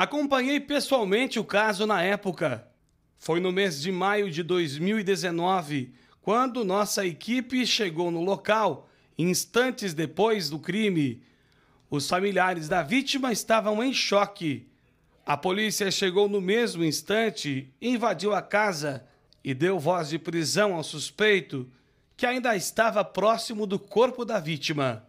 Acompanhei pessoalmente o caso na época. Foi no mês de maio de 2019, quando nossa equipe chegou no local, instantes depois do crime. Os familiares da vítima estavam em choque. A polícia chegou no mesmo instante, invadiu a casa e deu voz de prisão ao suspeito, que ainda estava próximo do corpo da vítima.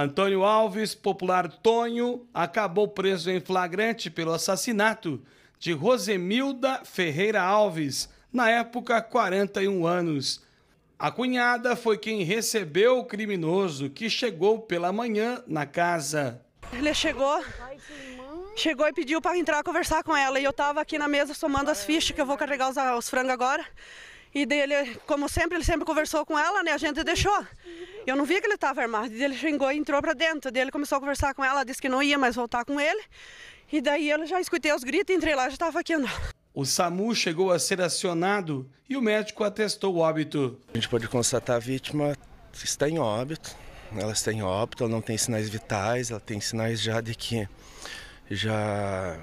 Antônio Alves, popular Tonho, acabou preso em flagrante pelo assassinato de Rosemilda Ferreira Alves, na época 41 anos. A cunhada foi quem recebeu o criminoso, que chegou pela manhã na casa. Ele chegou, chegou e pediu para entrar conversar com ela. E eu estava aqui na mesa somando as fichas, que eu vou carregar os, os frangos agora. E dele ele, como sempre, ele sempre conversou com ela, né? A gente deixou. Eu não vi que ele estava armado. ele xingou e entrou para dentro. dele ele começou a conversar com ela, disse que não ia mais voltar com ele. E daí eu já escutei os gritos, entrei lá e já estava aqui andando. O SAMU chegou a ser acionado e o médico atestou o óbito. A gente pode constatar a vítima está em óbito. Ela está em óbito, ela não tem sinais vitais, ela tem sinais já de que já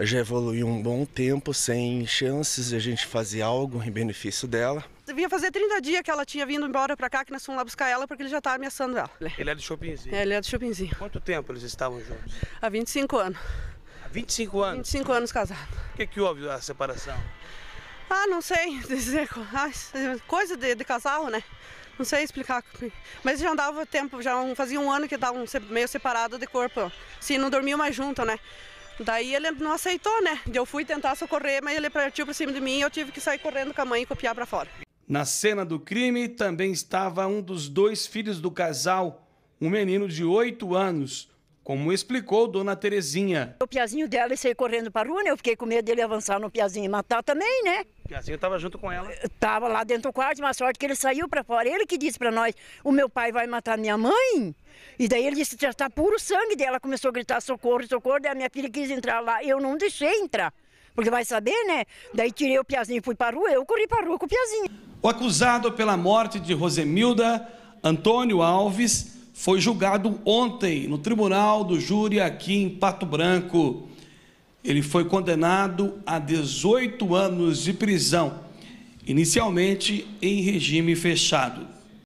já evoluiu um bom tempo, sem chances de a gente fazer algo em benefício dela. Vinha fazer 30 dias que ela tinha vindo embora pra cá, que nós fomos lá buscar ela, porque ele já estava ameaçando ela. Ele é do Chopinzinho? É, ele é do Chopinzinho. Quanto tempo eles estavam juntos? Há 25 anos. Há 25 anos? 25 anos casados. O que, que houve a separação? Ah, não sei dizer. Coisa de, de casal, né? Não sei explicar. Mas já andava tempo, já fazia um ano que estavam meio separados de corpo. Assim, não dormiam mais junto, né? Daí ele não aceitou, né? Eu fui tentar socorrer, mas ele partiu por cima de mim e eu tive que sair correndo com a mãe e copiar para fora. Na cena do crime também estava um dos dois filhos do casal, um menino de 8 anos como explicou Dona Terezinha. O piazinho dela saiu correndo para rua, né? Eu fiquei com medo dele avançar no piazinho e matar também, né? O piazinho estava junto com ela. Estava eh, lá dentro do quarto, mas sorte que ele saiu para fora. Ele que disse para nós: "O meu pai vai matar minha mãe". E daí ele disse: "Já está puro sangue dela". Começou a gritar: "Socorro, socorro!". Daí a minha filha quis entrar lá, eu não deixei entrar. Porque vai saber, né? Daí tirei o piazinho e fui para rua, eu corri para rua com o piazinho. O acusado pela morte de Rosemilda Antônio Alves foi julgado ontem no Tribunal do Júri aqui em Pato Branco. Ele foi condenado a 18 anos de prisão, inicialmente em regime fechado.